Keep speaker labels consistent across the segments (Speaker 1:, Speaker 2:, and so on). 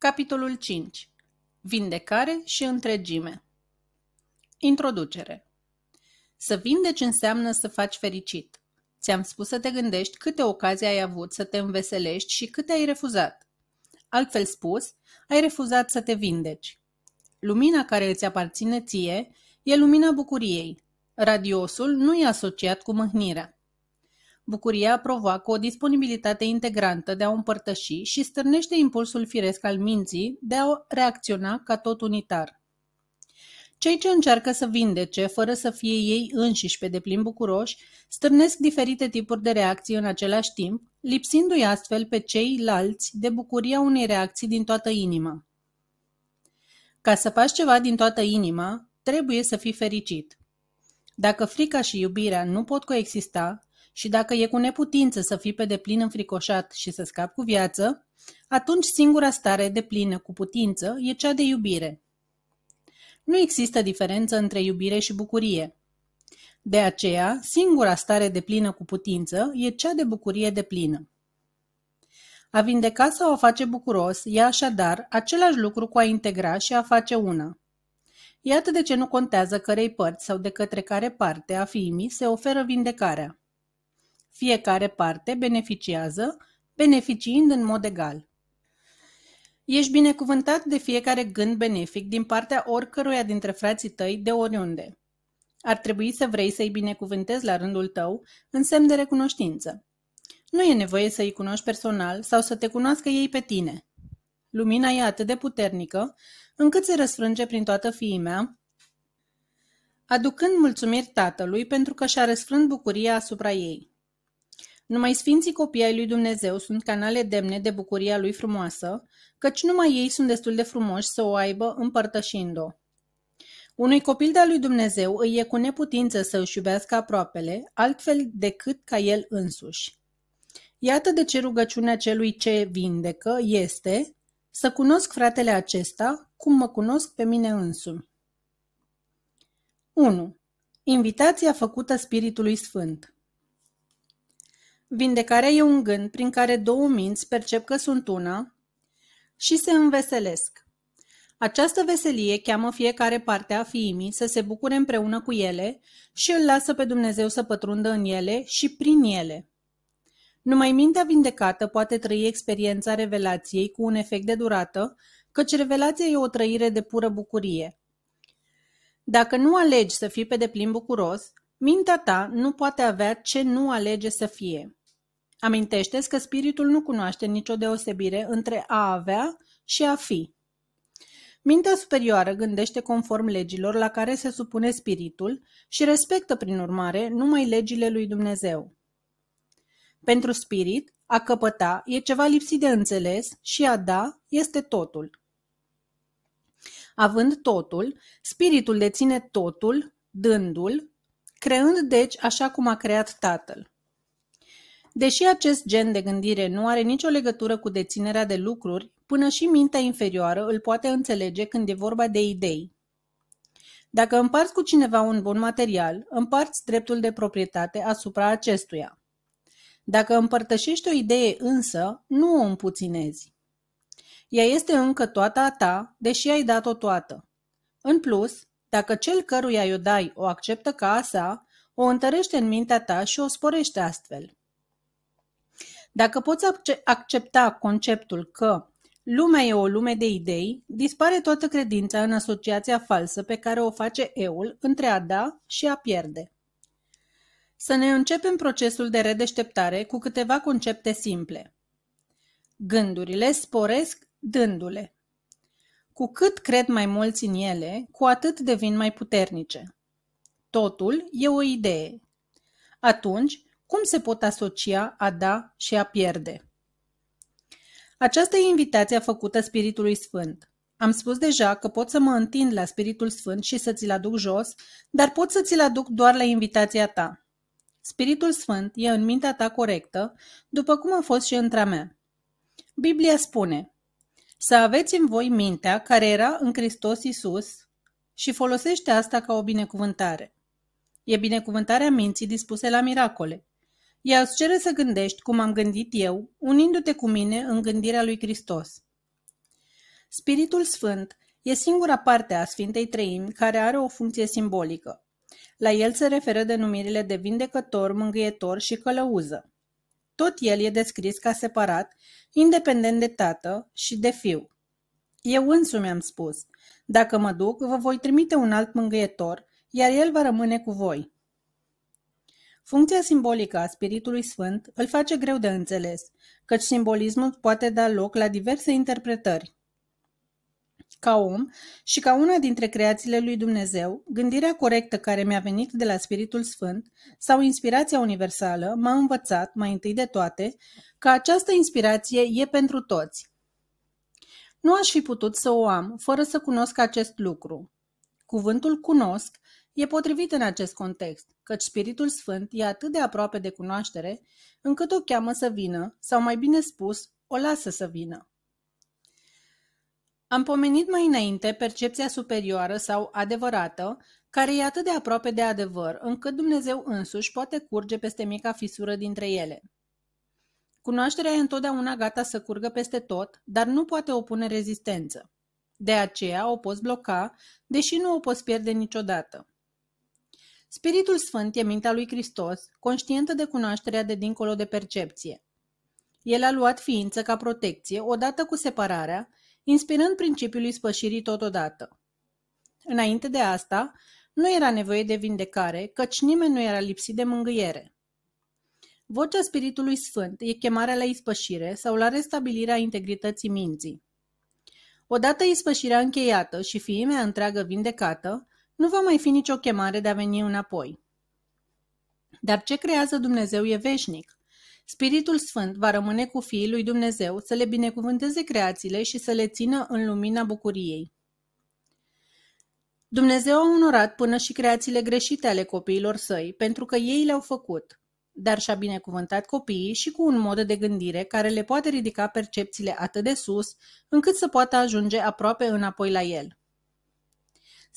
Speaker 1: Capitolul 5. Vindecare și întregime Introducere Să vindeci înseamnă să faci fericit. Ți-am spus să te gândești câte ocazii ai avut să te înveselești și câte ai refuzat. Altfel spus, ai refuzat să te vindeci. Lumina care îți aparține ție e lumina bucuriei. Radiosul nu e asociat cu mâhnirea. Bucuria provoacă o disponibilitate integrantă de a împărtăși și stârnește impulsul firesc al minții de a reacționa ca tot unitar. Cei ce încearcă să vindece, fără să fie ei înșiși pe deplin bucuroși, stârnesc diferite tipuri de reacții în același timp, lipsindu-i astfel pe ceilalți de bucuria unei reacții din toată inima. Ca să faci ceva din toată inima, trebuie să fii fericit. Dacă frica și iubirea nu pot coexista, și dacă e cu neputință să fii pe deplin înfricoșat și să scapi cu viață, atunci singura stare de plină cu putință e cea de iubire. Nu există diferență între iubire și bucurie. De aceea, singura stare de plină cu putință e cea de bucurie de plină. A vindeca sau a face bucuros e așadar același lucru cu a integra și a face una. Iată de ce nu contează cărei părți sau de către care parte a fiimii se oferă vindecarea. Fiecare parte beneficiază, beneficiind în mod egal. Ești binecuvântat de fiecare gând benefic din partea oricăruia dintre frații tăi de oriunde. Ar trebui să vrei să-i binecuvântezi la rândul tău în semn de recunoștință. Nu e nevoie să-i cunoști personal sau să te cunoască ei pe tine. Lumina e atât de puternică încât se răsfrânge prin toată fiimea, aducând mulțumiri tatălui pentru că și-a răsfrânt bucuria asupra ei. Numai sfinții copii ai lui Dumnezeu sunt canale demne de bucuria lui frumoasă, căci numai ei sunt destul de frumoși să o aibă împărtășind-o. Unui copil de-a lui Dumnezeu îi e cu neputință să își iubească aproapele, altfel decât ca el însuși. Iată de ce rugăciunea celui ce vindecă este să cunosc fratele acesta cum mă cunosc pe mine însumi. 1. Invitația făcută Spiritului Sfânt Vindecarea e un gând prin care două minți percep că sunt una și se înveselesc. Această veselie cheamă fiecare parte a fiimii să se bucure împreună cu ele și îl lasă pe Dumnezeu să pătrundă în ele și prin ele. Numai mintea vindecată poate trăi experiența revelației cu un efect de durată, căci revelația e o trăire de pură bucurie. Dacă nu alegi să fii pe deplin bucuros, mintea ta nu poate avea ce nu alege să fie amintește că spiritul nu cunoaște nicio deosebire între a avea și a fi. Mintea superioară gândește conform legilor la care se supune spiritul și respectă, prin urmare, numai legile lui Dumnezeu. Pentru spirit, a căpăta e ceva lipsit de înțeles și a da este totul. Având totul, spiritul deține totul, dându-l, creând deci așa cum a creat tatăl. Deși acest gen de gândire nu are nicio legătură cu deținerea de lucruri, până și mintea inferioară îl poate înțelege când e vorba de idei. Dacă împarți cu cineva un bun material, împarți dreptul de proprietate asupra acestuia. Dacă împărtășești o idee însă, nu o împuținezi. Ea este încă toată a ta, deși ai dat-o toată. În plus, dacă cel căruia i-o dai o acceptă ca a sa, o întărește în mintea ta și o sporește astfel. Dacă poți accepta conceptul că lumea e o lume de idei, dispare toată credința în asociația falsă pe care o face eul între a da și a pierde. Să ne începem procesul de redeșteptare cu câteva concepte simple. Gândurile sporesc dându-le. Cu cât cred mai mulți în ele, cu atât devin mai puternice. Totul e o idee. Atunci, cum se pot asocia a da și a pierde? Aceasta e invitația făcută Spiritului Sfânt. Am spus deja că pot să mă întind la Spiritul Sfânt și să ți-l aduc jos, dar pot să ți-l aduc doar la invitația ta. Spiritul Sfânt e în mintea ta corectă, după cum a fost și într mea. Biblia spune, să aveți în voi mintea care era în Hristos Isus și folosește asta ca o binecuvântare. E binecuvântarea minții dispuse la miracole. Ea îți cere să gândești cum am gândit eu, unindu-te cu mine în gândirea lui Hristos. Spiritul Sfânt e singura parte a Sfintei Treimi care are o funcție simbolică. La el se referă denumirile de vindecător, mângâietor și călăuză. Tot el e descris ca separat, independent de tată și de fiu. Eu însumi am spus, dacă mă duc, vă voi trimite un alt mângâietor, iar el va rămâne cu voi. Funcția simbolică a Spiritului Sfânt îl face greu de înțeles, căci simbolismul poate da loc la diverse interpretări. Ca om și ca una dintre creațiile lui Dumnezeu, gândirea corectă care mi-a venit de la Spiritul Sfânt sau inspirația universală m-a învățat, mai întâi de toate, că această inspirație e pentru toți. Nu aș fi putut să o am fără să cunosc acest lucru. Cuvântul cunosc e potrivit în acest context, căci Spiritul Sfânt e atât de aproape de cunoaștere, încât o cheamă să vină, sau mai bine spus, o lasă să vină. Am pomenit mai înainte percepția superioară sau adevărată, care e atât de aproape de adevăr, încât Dumnezeu însuși poate curge peste mica fisură dintre ele. Cunoașterea e întotdeauna gata să curgă peste tot, dar nu poate opune rezistență. De aceea o poți bloca, deși nu o poți pierde niciodată. Spiritul Sfânt e mintea lui Hristos, conștientă de cunoașterea de dincolo de percepție. El a luat ființă ca protecție odată cu separarea, inspirând principiul ispășirii totodată. Înainte de asta, nu era nevoie de vindecare, căci nimeni nu era lipsit de mângâiere. Vocea Spiritului Sfânt e chemarea la ispășire sau la restabilirea integrității minții. Odată ispășirea încheiată și fiimea întreagă vindecată, nu va mai fi nicio chemare de a veni înapoi. Dar ce creează Dumnezeu e veșnic. Spiritul Sfânt va rămâne cu fiii lui Dumnezeu să le binecuvânteze creațiile și să le țină în lumina bucuriei. Dumnezeu a onorat până și creațiile greșite ale copiilor săi, pentru că ei le-au făcut, dar și-a binecuvântat copiii și cu un mod de gândire care le poate ridica percepțiile atât de sus, încât să poată ajunge aproape înapoi la el.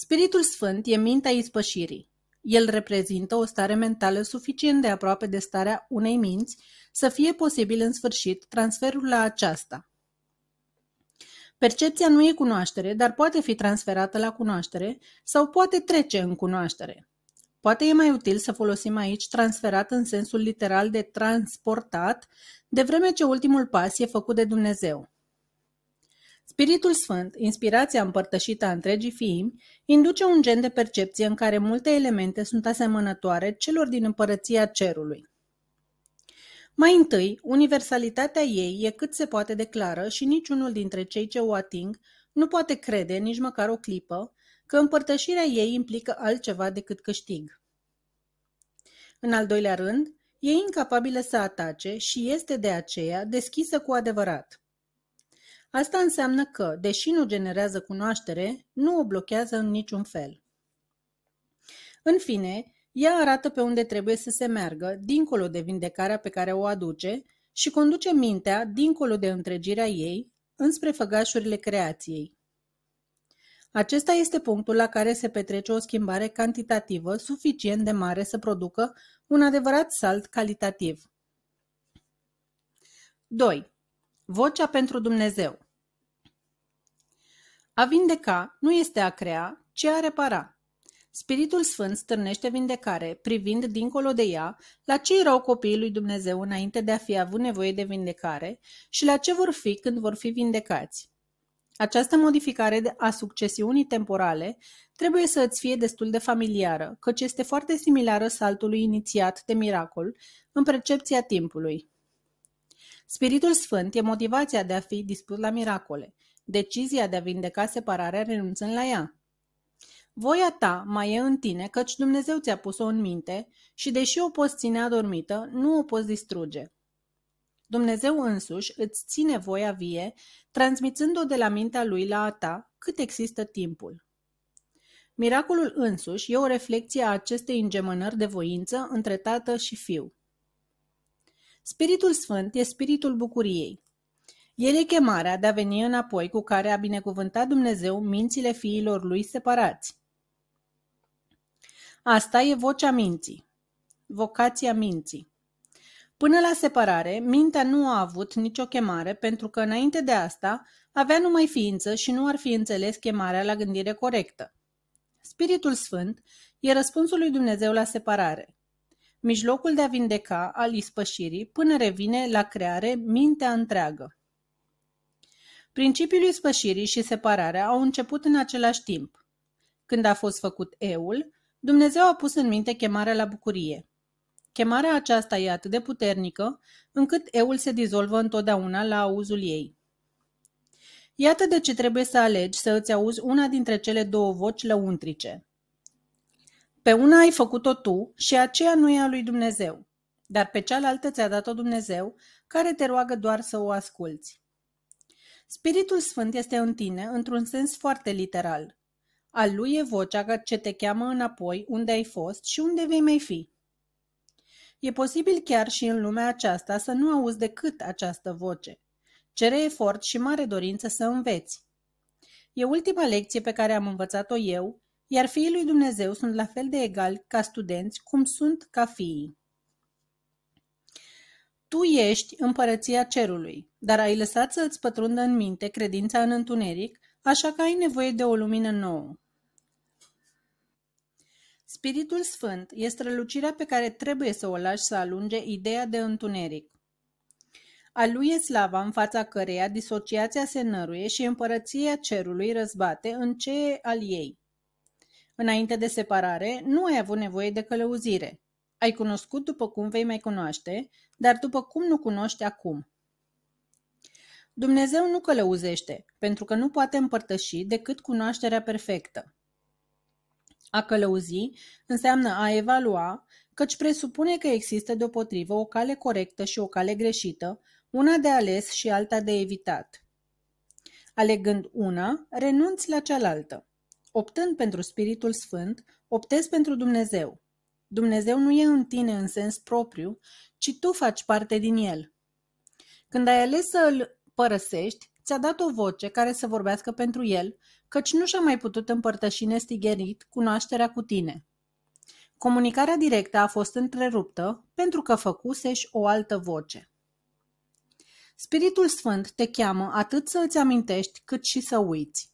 Speaker 1: Spiritul Sfânt e mintea ispășirii. El reprezintă o stare mentală suficient de aproape de starea unei minți să fie posibil în sfârșit transferul la aceasta. Percepția nu e cunoaștere, dar poate fi transferată la cunoaștere sau poate trece în cunoaștere. Poate e mai util să folosim aici transferat în sensul literal de transportat, de vreme ce ultimul pas e făcut de Dumnezeu. Spiritul Sfânt, inspirația împărtășită a întregii fiimi, induce un gen de percepție în care multe elemente sunt asemănătoare celor din împărăția cerului. Mai întâi, universalitatea ei e cât se poate declară și niciunul dintre cei ce o ating nu poate crede, nici măcar o clipă, că împărtășirea ei implică altceva decât câștig. În al doilea rând, e incapabilă să atace și este de aceea deschisă cu adevărat. Asta înseamnă că, deși nu generează cunoaștere, nu o blochează în niciun fel. În fine, ea arată pe unde trebuie să se meargă, dincolo de vindecarea pe care o aduce, și conduce mintea, dincolo de întregirea ei, înspre făgașurile creației. Acesta este punctul la care se petrece o schimbare cantitativă suficient de mare să producă un adevărat salt calitativ. 2. Vocea pentru Dumnezeu a vindeca nu este a crea, ci a repara. Spiritul Sfânt stârnește vindecare, privind dincolo de ea la ce erau copiii lui Dumnezeu înainte de a fi avut nevoie de vindecare și la ce vor fi când vor fi vindecați. Această modificare a succesiunii temporale trebuie să îți fie destul de familiară, căci este foarte similară saltului inițiat de miracol în percepția timpului. Spiritul Sfânt e motivația de a fi dispus la miracole – decizia de a vindeca separarea renunțând la ea. Voia ta mai e în tine, căci Dumnezeu ți-a pus-o în minte și, deși o poți ține adormită, nu o poți distruge. Dumnezeu însuși îți ține voia vie, transmițând-o de la mintea lui la a ta, cât există timpul. Miracolul însuși e o reflecție a acestei îngemânări de voință între tată și fiu. Spiritul Sfânt e spiritul bucuriei. El e chemarea de a veni înapoi cu care a binecuvântat Dumnezeu mințile fiilor lui separați. Asta e vocea minții, vocația minții. Până la separare, mintea nu a avut nicio chemare pentru că înainte de asta avea numai ființă și nu ar fi înțeles chemarea la gândire corectă. Spiritul Sfânt e răspunsul lui Dumnezeu la separare. Mijlocul de a vindeca al ispășirii până revine la creare mintea întreagă. Principiul ispășirii și separarea au început în același timp. Când a fost făcut eul, Dumnezeu a pus în minte chemarea la bucurie. Chemarea aceasta e atât de puternică, încât eul se dizolvă întotdeauna la auzul ei. Iată de ce trebuie să alegi să îți auzi una dintre cele două voci lăuntrice. Pe una ai făcut-o tu și aceea nu e a lui Dumnezeu, dar pe cealaltă ți-a dat-o Dumnezeu, care te roagă doar să o asculți. Spiritul Sfânt este în tine într-un sens foarte literal. Al lui e vocea ce te cheamă înapoi unde ai fost și unde vei mai fi. E posibil chiar și în lumea aceasta să nu auzi decât această voce. Cere efort și mare dorință să înveți. E ultima lecție pe care am învățat-o eu, iar fiii lui Dumnezeu sunt la fel de egali ca studenți cum sunt ca fiii. Tu ești împărăția cerului dar ai lăsat să îți pătrundă în minte credința în întuneric, așa că ai nevoie de o lumină nouă. Spiritul Sfânt este strălucirea pe care trebuie să o lași să alunge ideea de întuneric. A lui e slava în fața căreia disociația se năruie și împărăția cerului răzbate în ce e al ei. Înainte de separare, nu ai avut nevoie de călăuzire. Ai cunoscut după cum vei mai cunoaște, dar după cum nu cunoști acum. Dumnezeu nu călăuzește, pentru că nu poate împărtăși decât cunoașterea perfectă. A călăuzi înseamnă a evalua, căci presupune că există deopotrivă o cale corectă și o cale greșită, una de ales și alta de evitat. Alegând una, renunți la cealaltă. Optând pentru Spiritul Sfânt, optezi pentru Dumnezeu. Dumnezeu nu e în tine în sens propriu, ci tu faci parte din el. Când ai ales să îl părăsești, ți-a dat o voce care să vorbească pentru el, căci nu și-a mai putut împărtăși nestigherit cunoașterea cu tine. Comunicarea directă a fost întreruptă pentru că făcusești o altă voce. Spiritul Sfânt te cheamă atât să îți amintești cât și să uiți.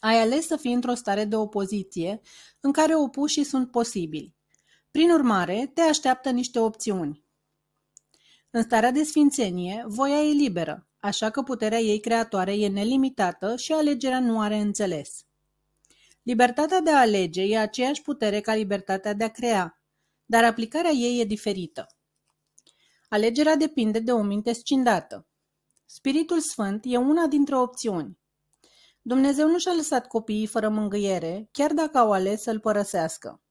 Speaker 1: Ai ales să fii într-o stare de opoziție în care opușii sunt posibili. Prin urmare, te așteaptă niște opțiuni. În starea de sfințenie, voia e liberă, așa că puterea ei creatoare e nelimitată și alegerea nu are înțeles. Libertatea de a alege e aceeași putere ca libertatea de a crea, dar aplicarea ei e diferită. Alegerea depinde de o minte scindată. Spiritul Sfânt e una dintre opțiuni. Dumnezeu nu și-a lăsat copiii fără mângâiere, chiar dacă au ales să-l părăsească.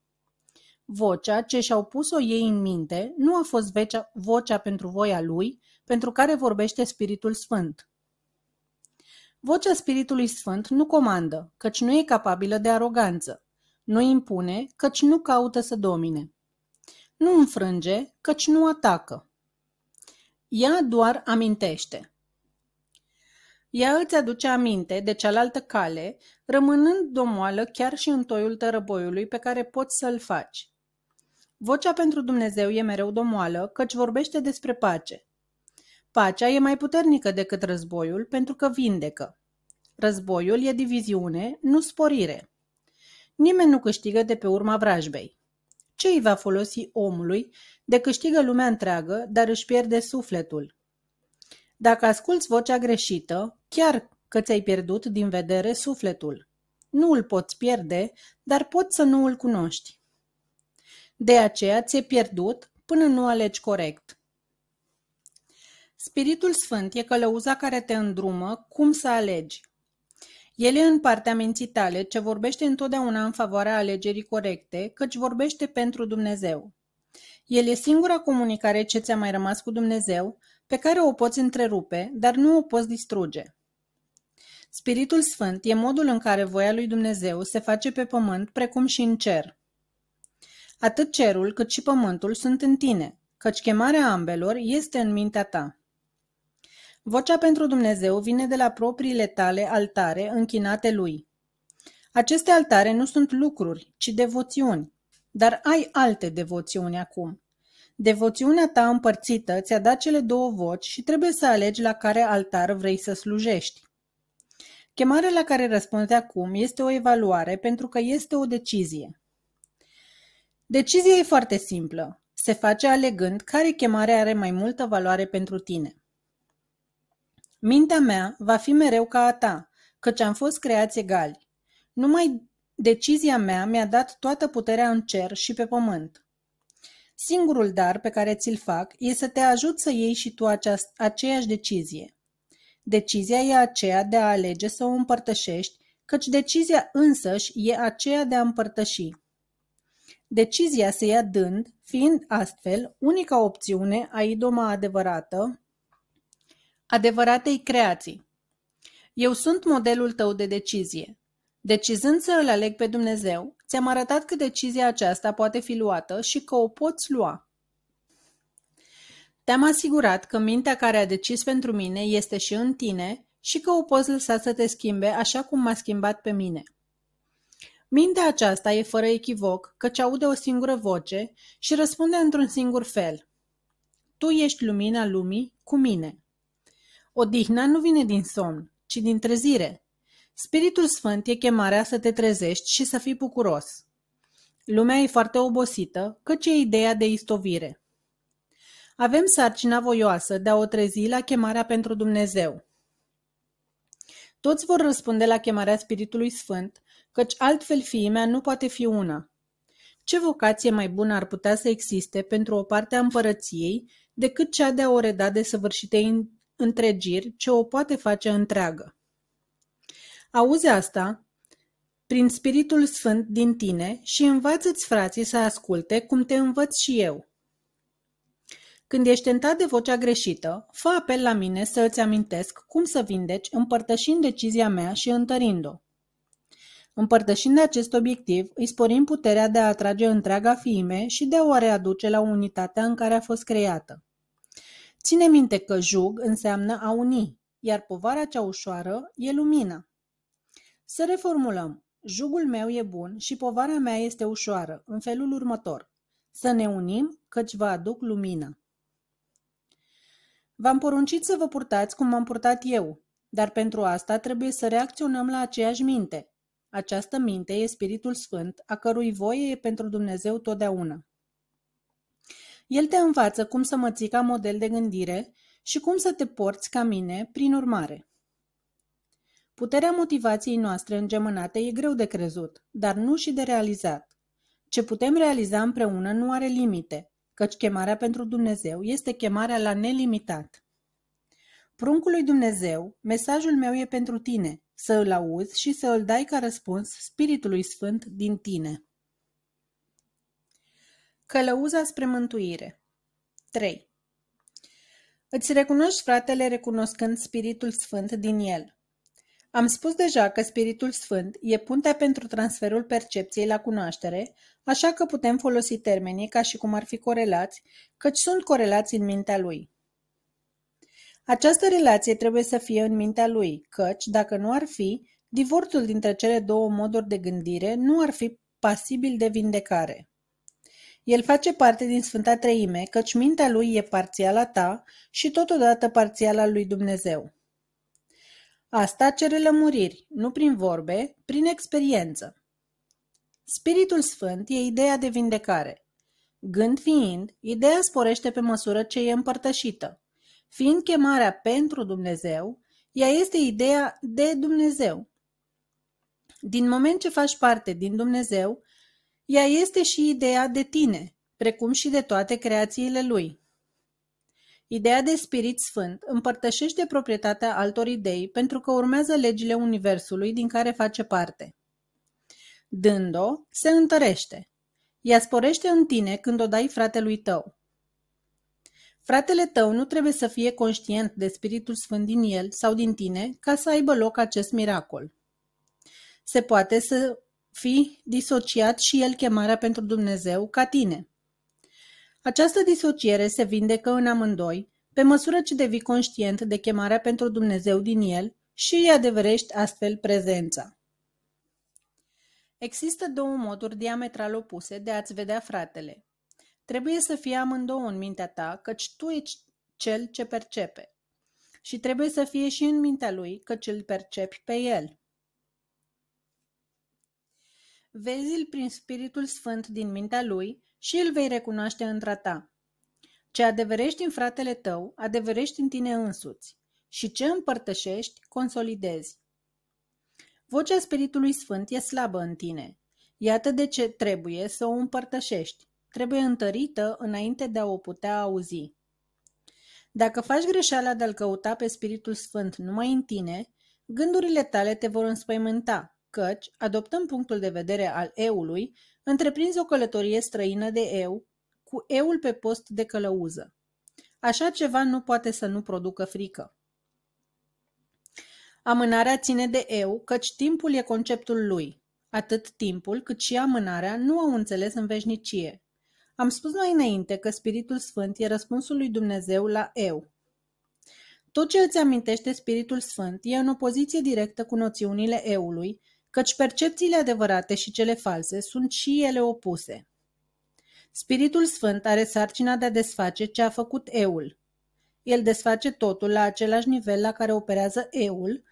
Speaker 1: Vocea ce și-au pus-o ei în minte nu a fost vecea, vocea pentru voia lui, pentru care vorbește Spiritul Sfânt. Vocea Spiritului Sfânt nu comandă, căci nu e capabilă de aroganță. Nu impune, căci nu caută să domine. Nu înfrânge, căci nu atacă. Ea doar amintește. Ea îți aduce aminte de cealaltă cale, rămânând domoală chiar și în toiul tărăboiului pe care poți să-l faci. Vocea pentru Dumnezeu e mereu domoală, căci vorbește despre pace. Pacea e mai puternică decât războiul pentru că vindecă. Războiul e diviziune, nu sporire. Nimeni nu câștigă de pe urma vrajbei. Ce îi va folosi omului de câștigă lumea întreagă, dar își pierde sufletul? Dacă asculți vocea greșită, chiar că ți-ai pierdut din vedere sufletul. Nu îl poți pierde, dar poți să nu îl cunoști. De aceea ți-e pierdut până nu alegi corect. Spiritul Sfânt e călăuza care te îndrumă cum să alegi. El e în partea minții tale ce vorbește întotdeauna în favoarea alegerii corecte, căci vorbește pentru Dumnezeu. El e singura comunicare ce ți-a mai rămas cu Dumnezeu, pe care o poți întrerupe, dar nu o poți distruge. Spiritul Sfânt e modul în care voia lui Dumnezeu se face pe pământ precum și în cer. Atât cerul cât și pământul sunt în tine, căci chemarea ambelor este în mintea ta. Vocea pentru Dumnezeu vine de la propriile tale altare închinate lui. Aceste altare nu sunt lucruri, ci devoțiuni, dar ai alte devoțiuni acum. Devoțiunea ta împărțită ți-a dat cele două voci și trebuie să alegi la care altar vrei să slujești. Chemarea la care răspunzi acum este o evaluare pentru că este o decizie. Decizia e foarte simplă. Se face alegând care chemare are mai multă valoare pentru tine. Mintea mea va fi mereu ca a ta, căci am fost creați egali. Numai decizia mea mi-a dat toată puterea în cer și pe pământ. Singurul dar pe care ți-l fac e să te ajut să iei și tu aceast- aceeași decizie. Decizia e aceea de a alege să o împărtășești, căci decizia însăși e aceea de a împărtăși. Decizia se ia dând, fiind astfel unica opțiune a idoma adevărată adevăratei creații. Eu sunt modelul tău de decizie. Decizând să îl aleg pe Dumnezeu, ți-am arătat că decizia aceasta poate fi luată și că o poți lua. Te-am asigurat că mintea care a decis pentru mine este și în tine și că o poți lăsa să te schimbe așa cum m-a schimbat pe mine. Mintea aceasta e fără echivoc, căci aude o singură voce și răspunde într-un singur fel. Tu ești lumina lumii cu mine. Odihna nu vine din somn, ci din trezire. Spiritul Sfânt e chemarea să te trezești și să fii bucuros. Lumea e foarte obosită, căci e ideea de istovire. Avem sarcina voioasă de a o trezi la chemarea pentru Dumnezeu. Toți vor răspunde la chemarea Spiritului Sfânt, căci altfel fiimea nu poate fi una. Ce vocație mai bună ar putea să existe pentru o parte a împărăției decât cea de a o reda de săvârșite întregiri ce o poate face întreagă? Auzi asta prin Spiritul Sfânt din tine și învață-ți frații să asculte cum te învăț și eu. Când ești tentat de vocea greșită, fă apel la mine să îți amintesc cum să vindeci împărtășind decizia mea și întărind-o. Împărtășind acest obiectiv, îi sporim puterea de a atrage întreaga fiime și de a o readuce la unitatea în care a fost creată. Ține minte că jug înseamnă a uni, iar povara cea ușoară e lumina. Să reformulăm. Jugul meu e bun și povara mea este ușoară, în felul următor. Să ne unim, căci vă aduc lumină. V-am poruncit să vă purtați cum m-am purtat eu, dar pentru asta trebuie să reacționăm la aceeași minte, această minte e Spiritul Sfânt, a cărui voie e pentru Dumnezeu totdeauna. El te învață cum să ții ca model de gândire și cum să te porți ca mine, prin urmare. Puterea motivației noastre îngemânate e greu de crezut, dar nu și de realizat. Ce putem realiza împreună nu are limite, căci chemarea pentru Dumnezeu este chemarea la nelimitat. Pruncul lui Dumnezeu, mesajul meu e pentru tine, să îl auzi și să îl dai ca răspuns Spiritului Sfânt din tine. Călăuza spre mântuire 3. Îți recunoști fratele recunoscând Spiritul Sfânt din el. Am spus deja că Spiritul Sfânt e puntea pentru transferul percepției la cunoaștere, așa că putem folosi termenii ca și cum ar fi corelați, căci sunt corelați în mintea lui. Această relație trebuie să fie în mintea lui, căci, dacă nu ar fi, divorțul dintre cele două moduri de gândire nu ar fi pasibil de vindecare. El face parte din Sfânta Treime, căci mintea lui e parțiala ta și totodată parțiala lui Dumnezeu. Asta cere lămuriri, nu prin vorbe, prin experiență. Spiritul Sfânt e ideea de vindecare. Gând fiind, ideea sporește pe măsură ce e împărtășită. Fiind chemarea pentru Dumnezeu, ea este ideea de Dumnezeu. Din moment ce faci parte din Dumnezeu, ea este și ideea de tine, precum și de toate creațiile lui. Ideea de Spirit Sfânt împărtășește proprietatea altor idei pentru că urmează legile Universului din care face parte. Dând-o, se întărește. Ea sporește în tine când o dai fratelui tău. Fratele tău nu trebuie să fie conștient de Spiritul Sfânt din el sau din tine ca să aibă loc acest miracol. Se poate să fi disociat și el chemarea pentru Dumnezeu ca tine. Această disociere se vindecă în amândoi, pe măsură ce devii conștient de chemarea pentru Dumnezeu din el și îi adeverești astfel prezența. Există două moduri diametral opuse de a-ți vedea fratele. Trebuie să fie amândouă în mintea ta, căci tu ești cel ce percepe. Și trebuie să fie și în mintea lui, căci îl percepi pe el. Vezi-l prin Spiritul Sfânt din mintea lui și îl vei recunoaște într ta. Ce adeverești în fratele tău, adeverești în tine însuți și ce împărtășești, consolidezi. Vocea Spiritului Sfânt e slabă în tine. Iată de ce trebuie să o împărtășești trebuie întărită înainte de a o putea auzi. Dacă faci greșeala de a-L căuta pe Spiritul Sfânt numai în tine, gândurile tale te vor înspăimânta, căci, adoptând punctul de vedere al eului, întreprinzi o călătorie străină de eu, cu eul pe post de călăuză. Așa ceva nu poate să nu producă frică. Amânarea ține de eu, căci timpul e conceptul lui. Atât timpul cât și amânarea nu au înțeles în veșnicie am spus mai înainte că Spiritul Sfânt e răspunsul lui Dumnezeu la eu. Tot ce îți amintește Spiritul Sfânt e în opoziție directă cu noțiunile eului, căci percepțiile adevărate și cele false sunt și ele opuse. Spiritul Sfânt are sarcina de a desface ce a făcut eul. El desface totul la același nivel la care operează eul,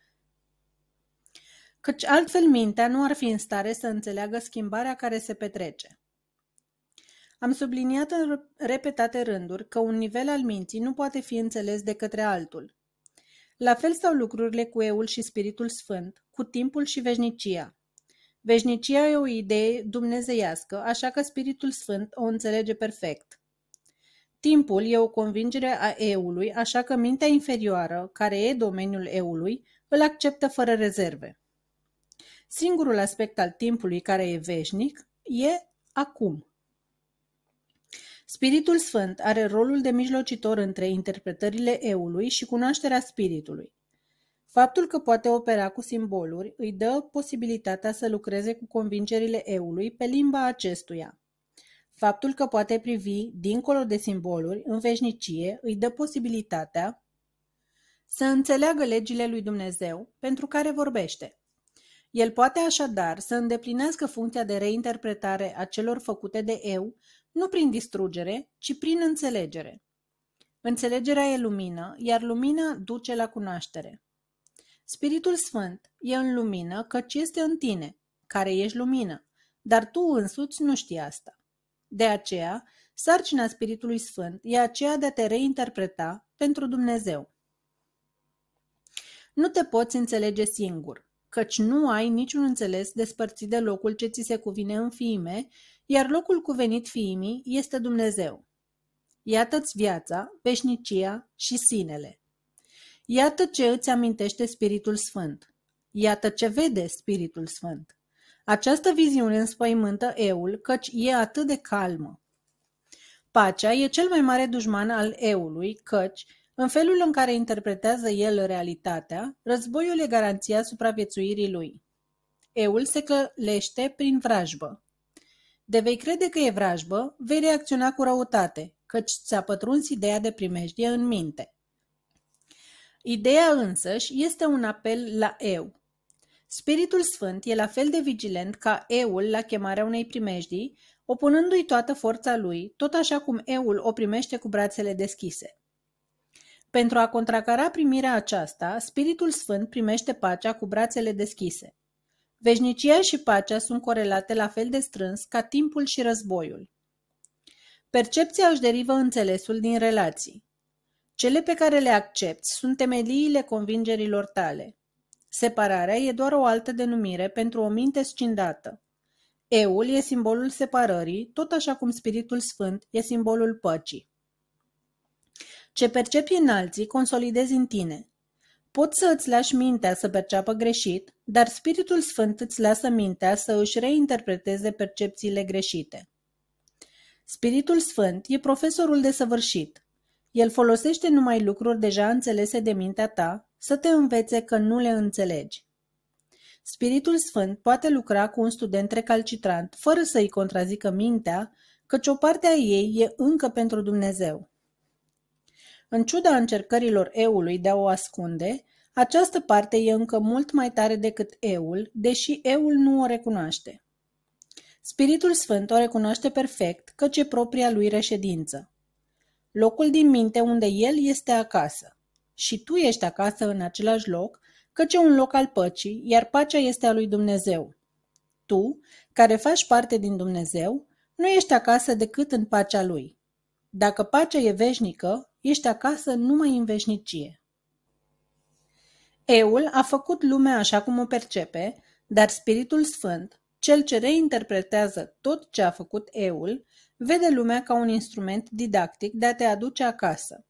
Speaker 1: căci altfel mintea nu ar fi în stare să înțeleagă schimbarea care se petrece. Am subliniat în repetate rânduri că un nivel al minții nu poate fi înțeles de către altul. La fel stau lucrurile cu eul și Spiritul Sfânt, cu timpul și veșnicia. Veșnicia e o idee dumnezeiască, așa că Spiritul Sfânt o înțelege perfect. Timpul e o convingere a eului, așa că mintea inferioară, care e domeniul eului, îl acceptă fără rezerve. Singurul aspect al timpului care e veșnic e acum. Spiritul Sfânt are rolul de mijlocitor între interpretările eului și cunoașterea spiritului. Faptul că poate opera cu simboluri îi dă posibilitatea să lucreze cu convingerile eului pe limba acestuia. Faptul că poate privi dincolo de simboluri în veșnicie îi dă posibilitatea să înțeleagă legile lui Dumnezeu pentru care vorbește. El poate așadar să îndeplinească funcția de reinterpretare a celor făcute de eu nu prin distrugere, ci prin înțelegere. Înțelegerea e lumină, iar lumina duce la cunoaștere. Spiritul Sfânt e în lumină căci este în tine, care ești lumină, dar tu însuți nu știi asta. De aceea, sarcina Spiritului Sfânt e aceea de a te reinterpreta pentru Dumnezeu. Nu te poți înțelege singur căci nu ai niciun înțeles despărțit de locul ce ți se cuvine în fiime, iar locul cuvenit fiimii este Dumnezeu. Iată-ți viața, veșnicia și sinele. Iată ce îți amintește Spiritul Sfânt. Iată ce vede Spiritul Sfânt. Această viziune înspăimântă eul, căci e atât de calmă. Pacea e cel mai mare dușman al eului, căci în felul în care interpretează el realitatea, războiul e garanția supraviețuirii lui. Eul se călește prin vrajbă. De vei crede că e vrajbă, vei reacționa cu răutate, căci ți-a pătruns ideea de primejdie în minte. Ideea însăși este un apel la eu. Spiritul Sfânt e la fel de vigilent ca eul la chemarea unei primejdii, opunându-i toată forța lui, tot așa cum eul o primește cu brațele deschise. Pentru a contracara primirea aceasta, Spiritul Sfânt primește pacea cu brațele deschise. Veșnicia și pacea sunt corelate la fel de strâns ca timpul și războiul. Percepția își derivă înțelesul din relații. Cele pe care le accepti sunt temeliile convingerilor tale. Separarea e doar o altă denumire pentru o minte scindată. Eul e simbolul separării, tot așa cum Spiritul Sfânt e simbolul păcii. Ce percepi în alții, consolidezi în tine. Poți să îți lași mintea să perceapă greșit, dar Spiritul Sfânt îți lasă mintea să își reinterpreteze percepțiile greșite. Spiritul Sfânt e profesorul de săvârșit. El folosește numai lucruri deja înțelese de mintea ta să te învețe că nu le înțelegi. Spiritul Sfânt poate lucra cu un student recalcitrant fără să-i contrazică mintea, căci o parte a ei e încă pentru Dumnezeu. În ciuda încercărilor eului de a o ascunde, această parte e încă mult mai tare decât eul, deși eul nu o recunoaște. Spiritul Sfânt o recunoaște perfect, căci e propria lui reședință. Locul din minte unde el este acasă. Și tu ești acasă în același loc, căci e un loc al păcii, iar pacea este a lui Dumnezeu. Tu, care faci parte din Dumnezeu, nu ești acasă decât în pacea lui. Dacă pacea e veșnică, ești acasă numai în veșnicie. Eul a făcut lumea așa cum o percepe, dar Spiritul Sfânt, cel ce reinterpretează tot ce a făcut Eul, vede lumea ca un instrument didactic de a te aduce acasă.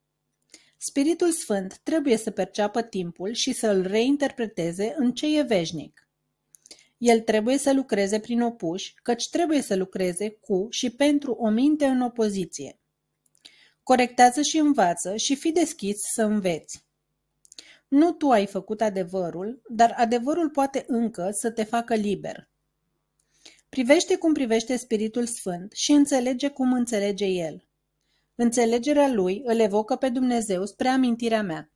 Speaker 1: Spiritul Sfânt trebuie să perceapă timpul și să-l reinterpreteze în ce e veșnic. El trebuie să lucreze prin opuși, căci trebuie să lucreze cu și pentru o minte în opoziție. Corectează și învață și fi deschis să înveți. Nu tu ai făcut adevărul, dar adevărul poate încă să te facă liber. Privește cum privește Spiritul Sfânt și înțelege cum înțelege El. Înțelegerea Lui îl evocă pe Dumnezeu spre amintirea mea.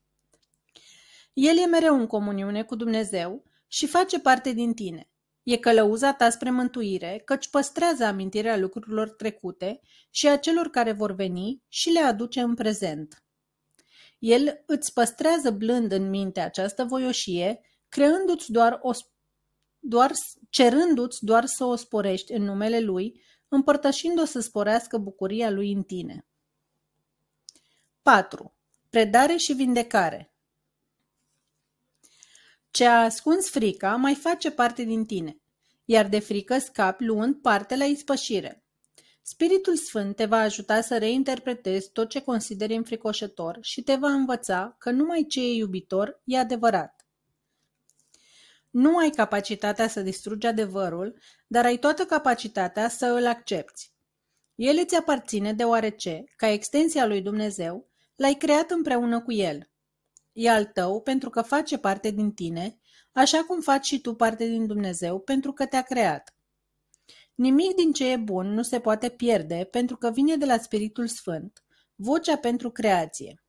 Speaker 1: El e mereu în comuniune cu Dumnezeu și face parte din tine. E călăuza ta spre mântuire, căci păstrează amintirea lucrurilor trecute și a celor care vor veni și le aduce în prezent. El îți păstrează blând în minte această voioșie, creându-ți doar o doar, cerându-ți doar să o sporești în numele Lui, împărtășindu o să sporească bucuria Lui în tine. 4. Predare și vindecare ce-a ascuns frica mai face parte din tine, iar de frică scapi luând parte la ispășire. Spiritul Sfânt te va ajuta să reinterpretezi tot ce consideri înfricoșător și te va învăța că numai ce e iubitor e adevărat. Nu ai capacitatea să distrugi adevărul, dar ai toată capacitatea să îl accepti. El îți aparține deoarece, ca extensia lui Dumnezeu, l-ai creat împreună cu el – e al tău pentru că face parte din tine, așa cum faci și tu parte din Dumnezeu pentru că te-a creat. Nimic din ce e bun nu se poate pierde pentru că vine de la Spiritul Sfânt, vocea pentru creație.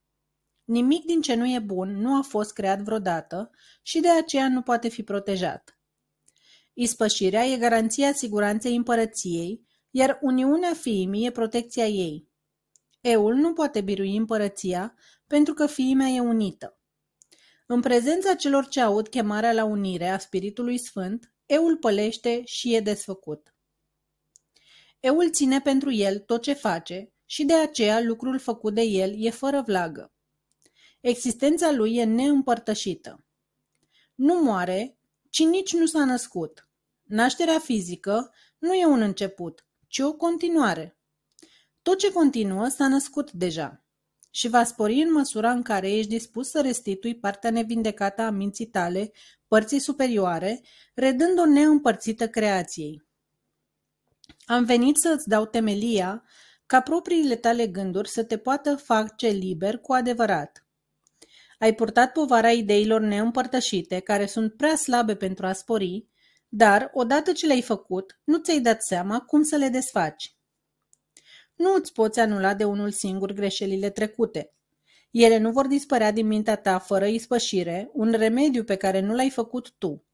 Speaker 1: Nimic din ce nu e bun nu a fost creat vreodată și de aceea nu poate fi protejat. Ispășirea e garanția siguranței împărăției, iar uniunea fiimii e protecția ei. Eul nu poate birui împărăția pentru că fiimea e unită. În prezența celor ce aud chemarea la unire a Spiritului Sfânt, eul pălește și e desfăcut. Eul ține pentru el tot ce face și de aceea lucrul făcut de el e fără vlagă. Existența lui e neîmpărtășită. Nu moare, ci nici nu s-a născut. Nașterea fizică nu e un început, ci o continuare. Tot ce continuă s-a născut deja și va spori în măsura în care ești dispus să restitui partea nevindecată a minții tale, părții superioare, redând-o neîmpărțită creației. Am venit să îți dau temelia ca propriile tale gânduri să te poată face liber cu adevărat. Ai purtat povara ideilor neîmpărtășite, care sunt prea slabe pentru a spori, dar, odată ce le-ai făcut, nu ți-ai dat seama cum să le desfaci. Nu îți poți anula de unul singur greșelile trecute. Ele nu vor dispărea din mintea ta fără ispășire, un remediu pe care nu l-ai făcut tu.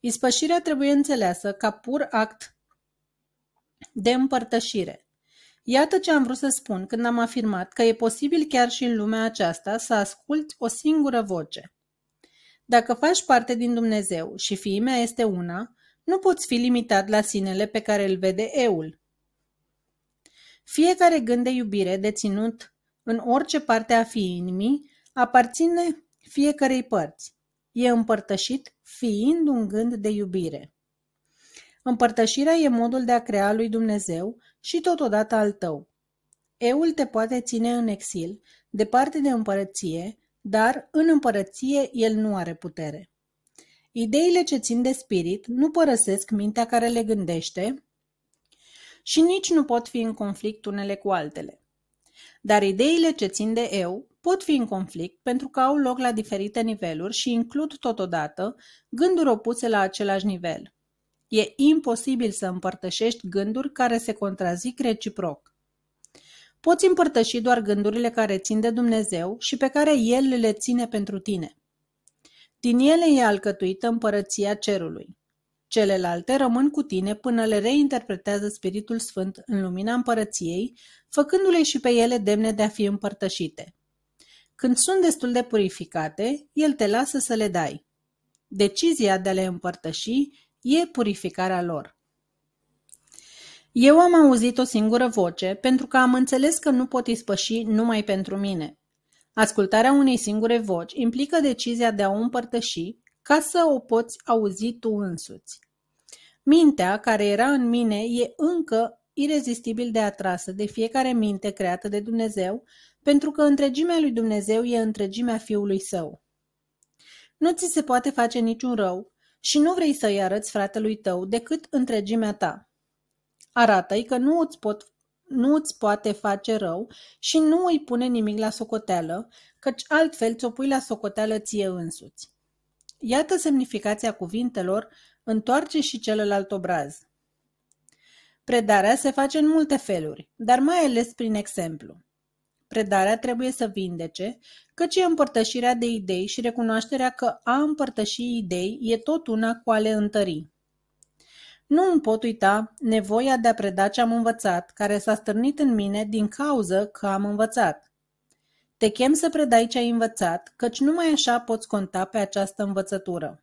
Speaker 1: Ispășirea trebuie înțeleasă ca pur act de împărtășire. Iată ce am vrut să spun când am afirmat că e posibil chiar și în lumea aceasta să asculți o singură voce. Dacă faci parte din Dumnezeu și fiimea este una, nu poți fi limitat la sinele pe care îl vede eul. Fiecare gând de iubire deținut în orice parte a fiii inimii aparține fiecarei părți. E împărtășit fiind un gând de iubire. Împărtășirea e modul de a crea lui Dumnezeu și totodată al tău. Eul te poate ține în exil, departe de împărăție, dar în împărăție el nu are putere. Ideile ce țin de spirit nu părăsesc mintea care le gândește, și nici nu pot fi în conflict unele cu altele. Dar ideile ce țin de eu pot fi în conflict pentru că au loc la diferite niveluri și includ totodată gânduri opuse la același nivel. E imposibil să împărtășești gânduri care se contrazic reciproc. Poți împărtăși doar gândurile care țin de Dumnezeu și pe care El le ține pentru tine. Din ele e alcătuită împărăția cerului. Celelalte rămân cu tine până le reinterpretează Spiritul Sfânt în lumina împărăției, făcându-le și pe ele demne de a fi împărtășite. Când sunt destul de purificate, El te lasă să le dai. Decizia de a le împărtăși e purificarea lor. Eu am auzit o singură voce pentru că am înțeles că nu pot ispăși numai pentru mine. Ascultarea unei singure voci implică decizia de a o împărtăși ca să o poți auzi tu însuți. Mintea care era în mine e încă irezistibil de atrasă de fiecare minte creată de Dumnezeu, pentru că întregimea lui Dumnezeu e întregimea Fiului Său. Nu ți se poate face niciun rău și nu vrei să-i arăți fratelui tău decât întregimea ta. Arată-i că nu îți, pot, nu îți poate face rău și nu îi pune nimic la socoteală, căci altfel ți-o pui la socoteală ție însuți. Iată semnificația cuvintelor întoarce și celălalt obraz. Predarea se face în multe feluri, dar mai ales prin exemplu. Predarea trebuie să vindece, căci împărtășirea de idei și recunoașterea că a împărtăși idei e tot una cu a le întări. Nu îmi pot uita nevoia de a preda ce am învățat, care s-a stârnit în mine din cauză că am învățat. Te chem să predai ce ai învățat, căci numai așa poți conta pe această învățătură.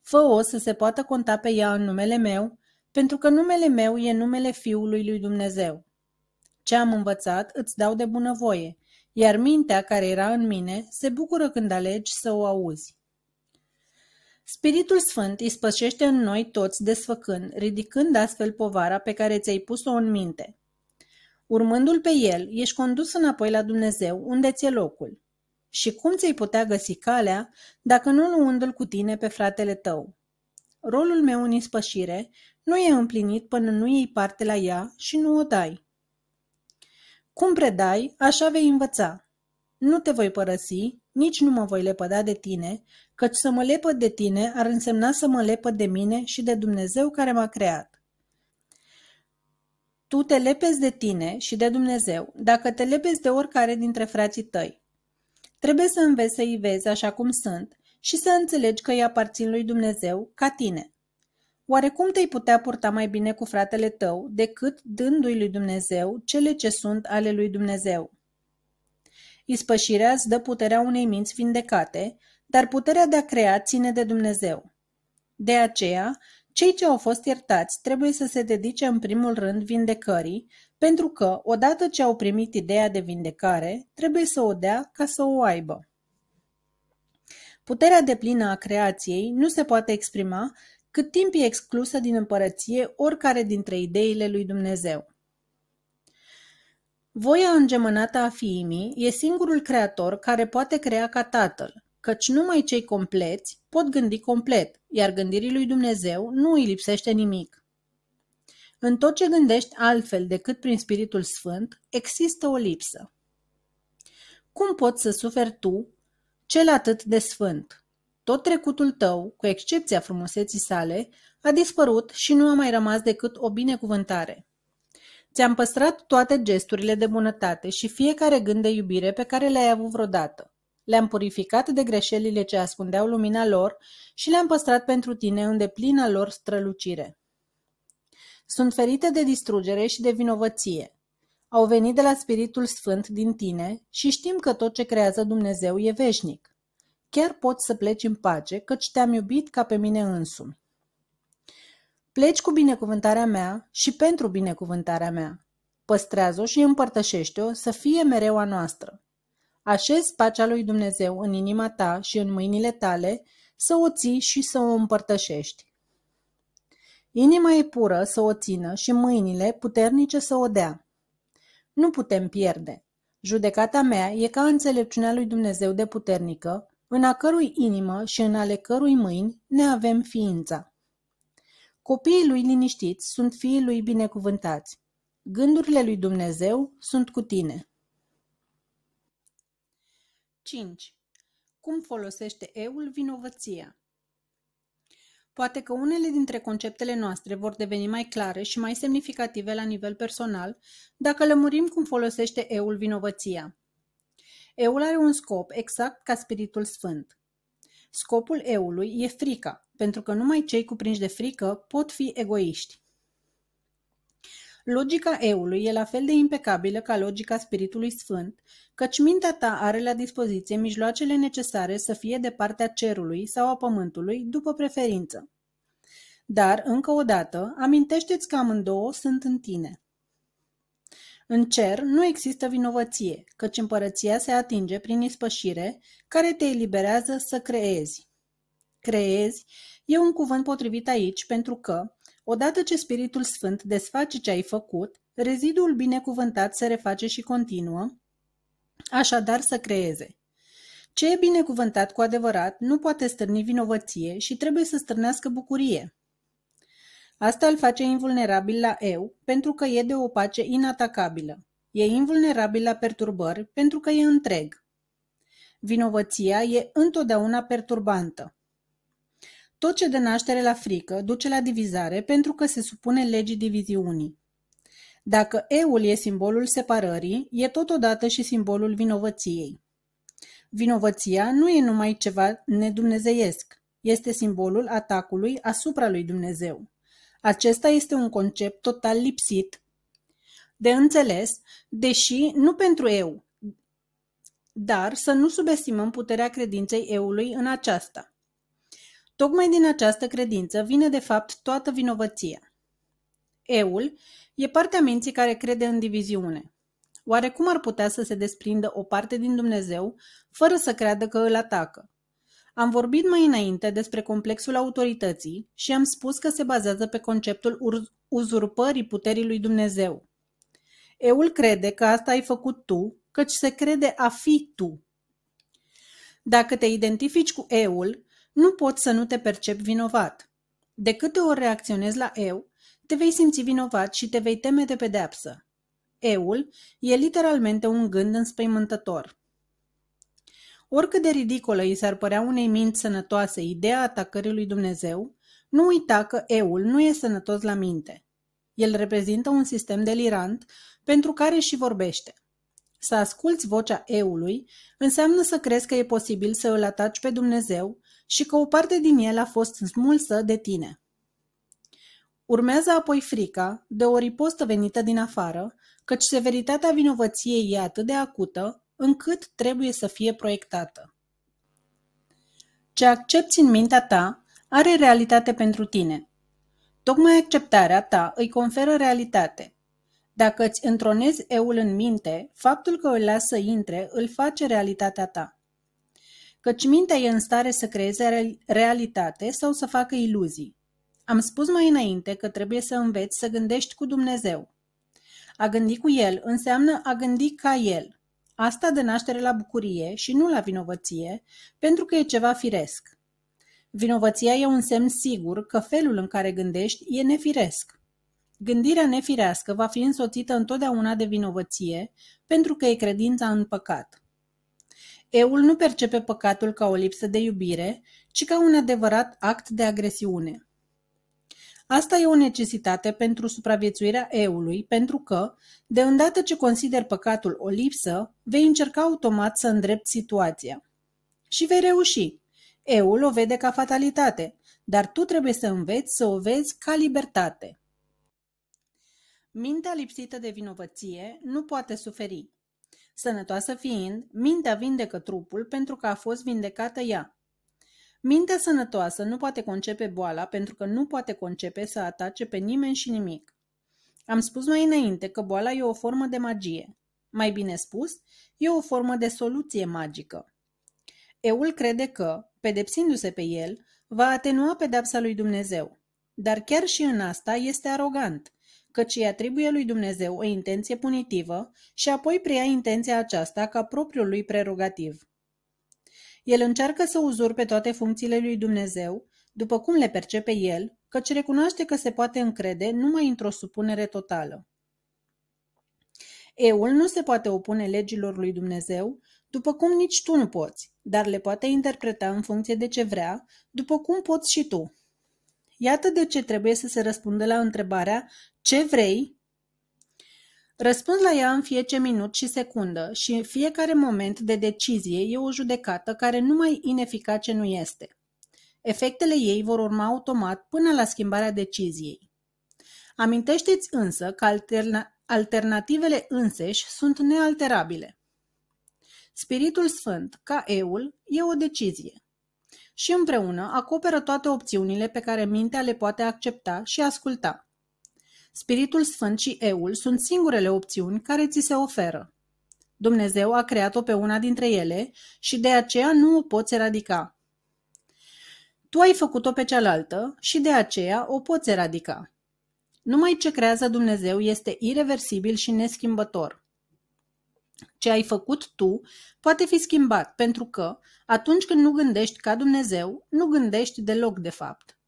Speaker 1: Fă-o să se poată conta pe ea în numele meu, pentru că numele meu e numele Fiului lui Dumnezeu. Ce am învățat îți dau de bunăvoie, iar mintea care era în mine se bucură când alegi să o auzi. Spiritul Sfânt îi spășește în noi toți desfăcând, ridicând astfel povara pe care ți-ai pus-o în minte – Urmându-l pe el, ești condus înapoi la Dumnezeu, unde ți-e locul. Și cum ți-ai putea găsi calea dacă nu luându-l cu tine pe fratele tău? Rolul meu în ispășire nu e împlinit până nu iei parte la ea și nu o dai. Cum predai, așa vei învăța. Nu te voi părăsi, nici nu mă voi lepăda de tine, căci să mă lepăd de tine ar însemna să mă lepăd de mine și de Dumnezeu care m-a creat tu te lepezi de tine și de Dumnezeu, dacă te lepezi de oricare dintre frații tăi. Trebuie să înveți să-i vezi așa cum sunt și să înțelegi că îi aparțin lui Dumnezeu ca tine. cum te-ai putea purta mai bine cu fratele tău decât dându-i lui Dumnezeu cele ce sunt ale lui Dumnezeu? Ispășirea îți dă puterea unei minți vindecate, dar puterea de a crea ține de Dumnezeu. De aceea, cei ce au fost iertați trebuie să se dedice în primul rând vindecării, pentru că, odată ce au primit ideea de vindecare, trebuie să o dea ca să o aibă. Puterea deplină a creației nu se poate exprima cât timp e exclusă din împărăție oricare dintre ideile lui Dumnezeu. Voia îngemânată a fiimii e singurul creator care poate crea ca tatăl, căci numai cei compleți pot gândi complet, iar gândirii lui Dumnezeu nu îi lipsește nimic. În tot ce gândești altfel decât prin Spiritul Sfânt, există o lipsă. Cum poți să suferi tu cel atât de sfânt? Tot trecutul tău, cu excepția frumuseții sale, a dispărut și nu a mai rămas decât o binecuvântare. Ți-am păstrat toate gesturile de bunătate și fiecare gând de iubire pe care le-ai avut vreodată. Le-am purificat de greșelile ce ascundeau lumina lor și le-am păstrat pentru tine în deplina lor strălucire. Sunt ferite de distrugere și de vinovăție. Au venit de la Spiritul Sfânt din tine și știm că tot ce creează Dumnezeu e veșnic. Chiar poți să pleci în pace, căci te-am iubit ca pe mine însumi. Pleci cu binecuvântarea mea și pentru binecuvântarea mea. Păstrează-o și împărtășește-o să fie mereu a noastră. Așez pacea lui Dumnezeu în inima ta și în mâinile tale să o ții și să o împărtășești. Inima e pură să o țină și mâinile puternice să o dea. Nu putem pierde. Judecata mea e ca înțelepciunea lui Dumnezeu de puternică, în a cărui inimă și în ale cărui mâini ne avem ființa. Copiii lui liniștiți sunt fiii lui binecuvântați. Gândurile lui Dumnezeu sunt cu tine. 5. Cum folosește eul vinovăția? Poate că unele dintre conceptele noastre vor deveni mai clare și mai semnificative la nivel personal dacă lămurim cum folosește eul vinovăția. Eul are un scop exact ca Spiritul Sfânt. Scopul eului e frica, pentru că numai cei cuprinși de frică pot fi egoiști. Logica eului e la fel de impecabilă ca logica Spiritului Sfânt, căci mintea ta are la dispoziție mijloacele necesare să fie de partea cerului sau a pământului, după preferință. Dar, încă o dată, amintește-ți că amândouă sunt în tine. În cer nu există vinovăție, căci împărăția se atinge prin ispășire care te eliberează să creezi. Creezi e un cuvânt potrivit aici pentru că, Odată ce Spiritul Sfânt desface ce ai făcut, rezidul binecuvântat se reface și continuă, așadar să creeze. Ce e binecuvântat cu adevărat nu poate stârni vinovăție și trebuie să stârnească bucurie. Asta îl face invulnerabil la eu, pentru că e de o pace inatacabilă. E invulnerabil la perturbări, pentru că e întreg. Vinovăția e întotdeauna perturbantă. Tot ce dă naștere la frică duce la divizare pentru că se supune legii diviziunii. Dacă eul e simbolul separării, e totodată și simbolul vinovăției. Vinovăția nu e numai ceva nedumnezeiesc, este simbolul atacului asupra lui Dumnezeu. Acesta este un concept total lipsit de înțeles, deși nu pentru eu, dar să nu subestimăm puterea credinței eului în aceasta. Tocmai din această credință vine de fapt toată vinovăția. Eul e partea minții care crede în diviziune. Oare cum ar putea să se desprindă o parte din Dumnezeu fără să creadă că îl atacă? Am vorbit mai înainte despre complexul autorității și am spus că se bazează pe conceptul uzurpării puterii lui Dumnezeu. Eul crede că asta ai făcut tu, căci se crede a fi tu. Dacă te identifici cu eul, nu pot să nu te percep vinovat. De câte ori reacționezi la eu, te vei simți vinovat și te vei teme de pedeapsă. Eul e literalmente un gând înspăimântător. Oricât de ridicolă îi s-ar părea unei minți sănătoase ideea atacării lui Dumnezeu, nu uita că eul nu e sănătos la minte. El reprezintă un sistem delirant pentru care și vorbește. Să asculți vocea eului înseamnă să crezi că e posibil să îl ataci pe Dumnezeu și că o parte din el a fost smulsă de tine. Urmează apoi frica, de o ripostă venită din afară, căci severitatea vinovăției e atât de acută, încât trebuie să fie proiectată. Ce accepti în mintea ta are realitate pentru tine. Tocmai acceptarea ta îi conferă realitate. Dacă îți întronezi eul în minte, faptul că îl lasă să intre îl face realitatea ta căci mintea e în stare să creeze realitate sau să facă iluzii. Am spus mai înainte că trebuie să înveți să gândești cu Dumnezeu. A gândi cu El înseamnă a gândi ca El. Asta de naștere la bucurie și nu la vinovăție, pentru că e ceva firesc. Vinovăția e un semn sigur că felul în care gândești e nefiresc. Gândirea nefirească va fi însoțită întotdeauna de vinovăție, pentru că e credința în păcat. Eul nu percepe păcatul ca o lipsă de iubire, ci ca un adevărat act de agresiune. Asta e o necesitate pentru supraviețuirea eului, pentru că, de îndată ce consider păcatul o lipsă, vei încerca automat să îndrept situația. Și vei reuși. Eul o vede ca fatalitate, dar tu trebuie să înveți să o vezi ca libertate. Mintea lipsită de vinovăție nu poate suferi, Sănătoasă fiind, mintea vindecă trupul pentru că a fost vindecată ea. Mintea sănătoasă nu poate concepe boala pentru că nu poate concepe să atace pe nimeni și nimic. Am spus mai înainte că boala e o formă de magie. Mai bine spus, e o formă de soluție magică. Eul crede că, pedepsindu-se pe el, va atenua pedepsa lui Dumnezeu. Dar chiar și în asta este arogant – căci îi atribuie lui Dumnezeu o intenție punitivă și apoi preia intenția aceasta ca propriul lui prerogativ. El încearcă să uzurpe toate funcțiile lui Dumnezeu, după cum le percepe el, căci recunoaște că se poate încrede numai într-o supunere totală. Eul nu se poate opune legilor lui Dumnezeu, după cum nici tu nu poți, dar le poate interpreta în funcție de ce vrea, după cum poți și tu. Iată de ce trebuie să se răspundă la întrebarea ce vrei? Răspund la ea în fiece minut și secundă și în fiecare moment de decizie e o judecată care numai ineficace nu este. Efectele ei vor urma automat până la schimbarea deciziei. Amintește-ți însă că alterna- alternativele înseși sunt nealterabile. Spiritul Sfânt, ca eul, e o decizie. Și împreună acoperă toate opțiunile pe care mintea le poate accepta și asculta. Spiritul Sfânt și Eul sunt singurele opțiuni care ți se oferă. Dumnezeu a creat-o pe una dintre ele și de aceea nu o poți eradica. Tu ai făcut-o pe cealaltă și de aceea o poți eradica. Numai ce creează Dumnezeu este irreversibil și neschimbător. Ce ai făcut tu poate fi schimbat, pentru că, atunci când nu gândești ca Dumnezeu, nu gândești deloc de fapt.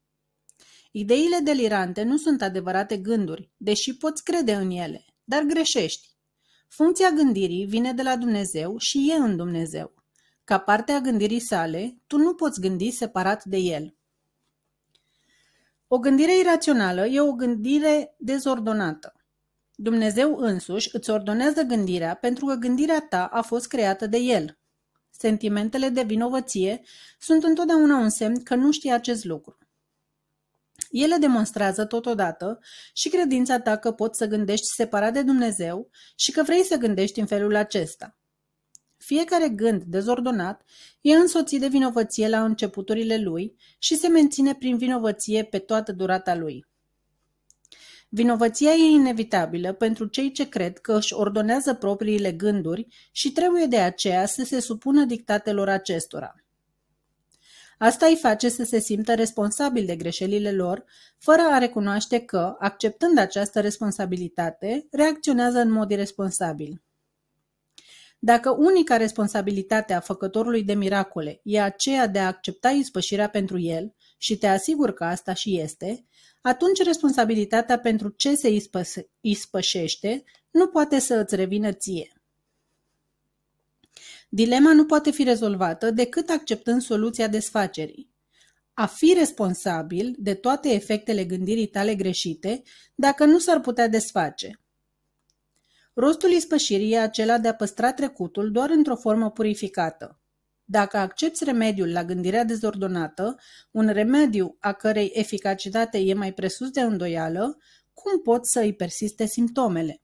Speaker 1: Ideile delirante nu sunt adevărate gânduri, deși poți crede în ele, dar greșești. Funcția gândirii vine de la Dumnezeu și e în Dumnezeu. Ca parte a gândirii sale, tu nu poți gândi separat de el. O gândire irațională e o gândire dezordonată. Dumnezeu însuși îți ordonează gândirea pentru că gândirea ta a fost creată de el. Sentimentele de vinovăție sunt întotdeauna un semn că nu știi acest lucru. Ele demonstrează totodată și credința ta că poți să gândești separat de Dumnezeu și că vrei să gândești în felul acesta. Fiecare gând dezordonat e însoțit de vinovăție la începuturile lui și se menține prin vinovăție pe toată durata lui. Vinovăția e inevitabilă pentru cei ce cred că își ordonează propriile gânduri și trebuie de aceea să se supună dictatelor acestora. Asta îi face să se simtă responsabil de greșelile lor, fără a recunoaște că, acceptând această responsabilitate, reacționează în mod irresponsabil. Dacă unica responsabilitate a făcătorului de miracole e aceea de a accepta ispășirea pentru el, și te asigur că asta și este, atunci responsabilitatea pentru ce se ispă- ispășește nu poate să îți revină ție. Dilema nu poate fi rezolvată decât acceptând soluția desfacerii. A fi responsabil de toate efectele gândirii tale greșite dacă nu s-ar putea desface. Rostul ispășirii e acela de a păstra trecutul doar într-o formă purificată. Dacă accepti remediul la gândirea dezordonată, un remediu a cărei eficacitate e mai presus de îndoială, cum pot să îi persiste simptomele?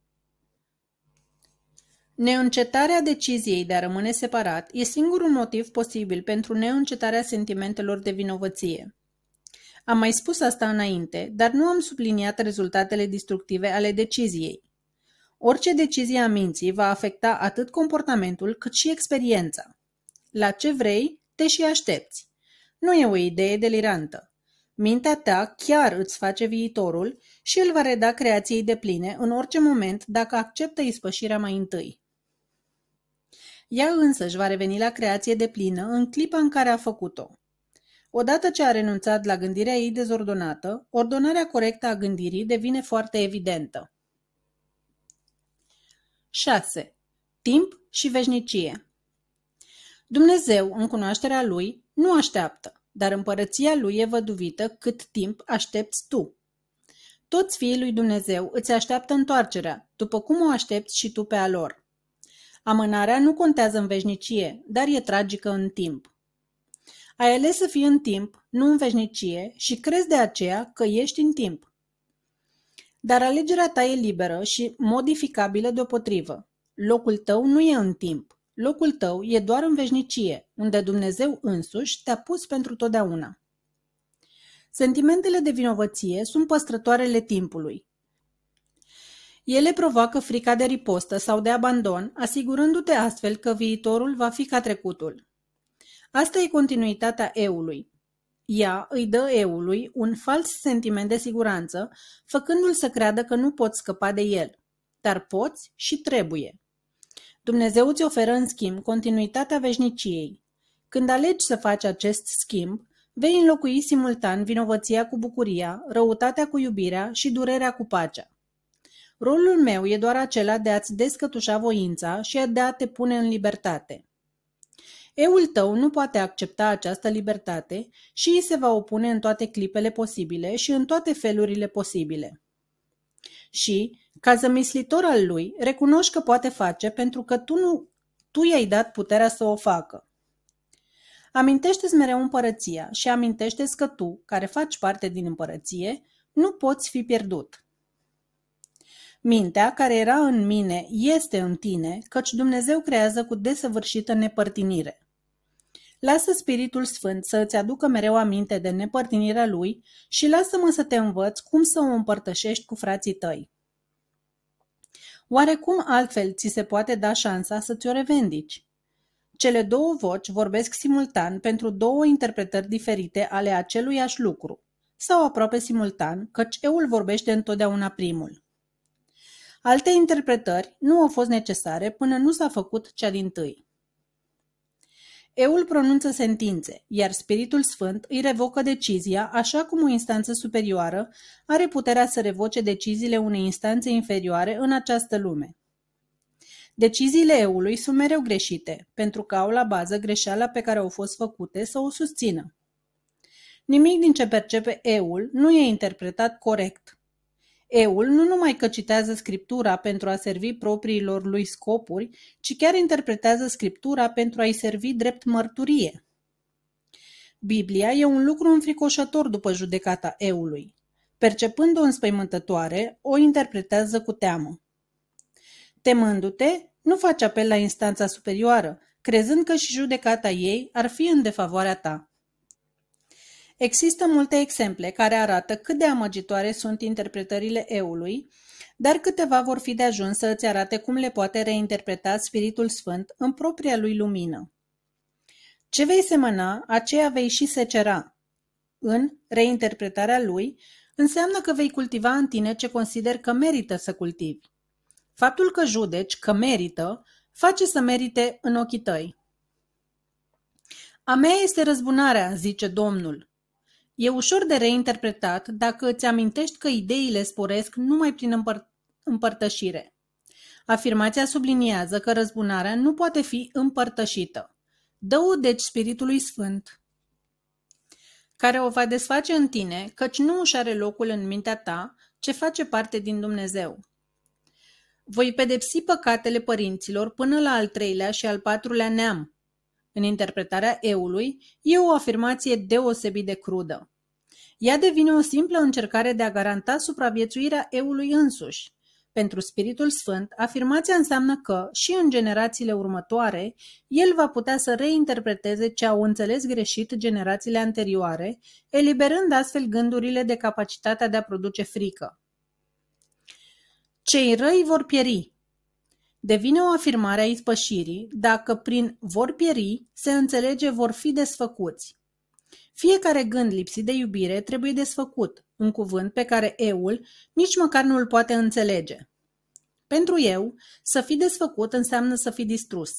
Speaker 1: Neîncetarea deciziei de a rămâne separat e singurul motiv posibil pentru neîncetarea sentimentelor de vinovăție. Am mai spus asta înainte, dar nu am subliniat rezultatele distructive ale deciziei. Orice decizie a minții va afecta atât comportamentul cât și experiența. La ce vrei, te și aștepți. Nu e o idee delirantă. Mintea ta chiar îți face viitorul și îl va reda creației de pline în orice moment dacă acceptă ispășirea mai întâi. Ea însă își va reveni la creație de plină în clipa în care a făcut-o. Odată ce a renunțat la gândirea ei dezordonată, ordonarea corectă a gândirii devine foarte evidentă. 6. Timp și veșnicie Dumnezeu, în cunoașterea Lui, nu așteaptă, dar împărăția Lui e văduvită cât timp aștepți tu. Toți fiii lui Dumnezeu îți așteaptă întoarcerea, după cum o aștepți și tu pe a lor. Amânarea nu contează în veșnicie, dar e tragică în timp. Ai ales să fii în timp, nu în veșnicie, și crezi de aceea că ești în timp. Dar alegerea ta e liberă și modificabilă deopotrivă. Locul tău nu e în timp. Locul tău e doar în veșnicie, unde Dumnezeu însuși te-a pus pentru totdeauna. Sentimentele de vinovăție sunt păstrătoarele timpului. Ele provoacă frica de ripostă sau de abandon, asigurându-te astfel că viitorul va fi ca trecutul. Asta e continuitatea eului. Ea îi dă eului un fals sentiment de siguranță, făcându-l să creadă că nu poți scăpa de el. Dar poți și trebuie. Dumnezeu îți oferă în schimb continuitatea veșniciei. Când alegi să faci acest schimb, vei înlocui simultan vinovăția cu bucuria, răutatea cu iubirea și durerea cu pacea. Rolul meu e doar acela de a-ți descătușa voința și de a te pune în libertate. Eul tău nu poate accepta această libertate și îi se va opune în toate clipele posibile și în toate felurile posibile. Și, ca zămislitor al lui, recunoști că poate face pentru că tu, nu, tu i-ai dat puterea să o facă. Amintește-ți mereu împărăția și amintește-ți că tu, care faci parte din împărăție, nu poți fi pierdut. Mintea care era în mine este în tine, căci Dumnezeu creează cu desăvârșită nepărtinire. Lasă Spiritul Sfânt să îți aducă mereu aminte de nepărtinirea Lui și lasă-mă să te învăț cum să o împărtășești cu frații tăi. Oare cum altfel ți se poate da șansa să ți-o revendici? Cele două voci vorbesc simultan pentru două interpretări diferite ale aceluiași lucru, sau aproape simultan, căci eul vorbește întotdeauna primul. Alte interpretări nu au fost necesare până nu s-a făcut cea din tâi. Eul pronunță sentințe, iar Spiritul Sfânt îi revocă decizia, așa cum o instanță superioară are puterea să revoce deciziile unei instanțe inferioare în această lume. Deciziile eului sunt mereu greșite, pentru că au la bază greșeala pe care au fost făcute să o susțină. Nimic din ce percepe eul nu e interpretat corect. Eul nu numai că citează scriptura pentru a servi propriilor lui scopuri, ci chiar interpretează scriptura pentru a-i servi drept mărturie. Biblia e un lucru înfricoșător după judecata eului. Percepând-o înspăimântătoare, o interpretează cu teamă. Temându-te, nu faci apel la instanța superioară, crezând că și judecata ei ar fi în defavoarea ta. Există multe exemple care arată cât de amăgitoare sunt interpretările eului, dar câteva vor fi de ajuns să îți arate cum le poate reinterpreta Spiritul Sfânt în propria lui lumină. Ce vei semăna, aceea vei și secera. În reinterpretarea lui, înseamnă că vei cultiva în tine ce consider că merită să cultivi. Faptul că judeci că merită, face să merite în ochii tăi. A mea este răzbunarea, zice Domnul. E ușor de reinterpretat dacă îți amintești că ideile sporesc numai prin împăr- împărtășire. Afirmația subliniază că răzbunarea nu poate fi împărtășită. Dă-o deci Spiritului Sfânt, care o va desface în tine, căci nu își are locul în mintea ta ce face parte din Dumnezeu. Voi pedepsi păcatele părinților până la al treilea și al patrulea neam, în interpretarea eului, e o afirmație deosebit de crudă. Ea devine o simplă încercare de a garanta supraviețuirea eului însuși. Pentru Spiritul Sfânt, afirmația înseamnă că, și în generațiile următoare, el va putea să reinterpreteze ce au înțeles greșit generațiile anterioare, eliberând astfel gândurile de capacitatea de a produce frică. Cei răi vor pieri, Devine o afirmare a ispășirii dacă prin vor pieri se înțelege vor fi desfăcuți. Fiecare gând lipsit de iubire trebuie desfăcut, un cuvânt pe care eul nici măcar nu îl poate înțelege. Pentru eu, să fi desfăcut înseamnă să fi distrus.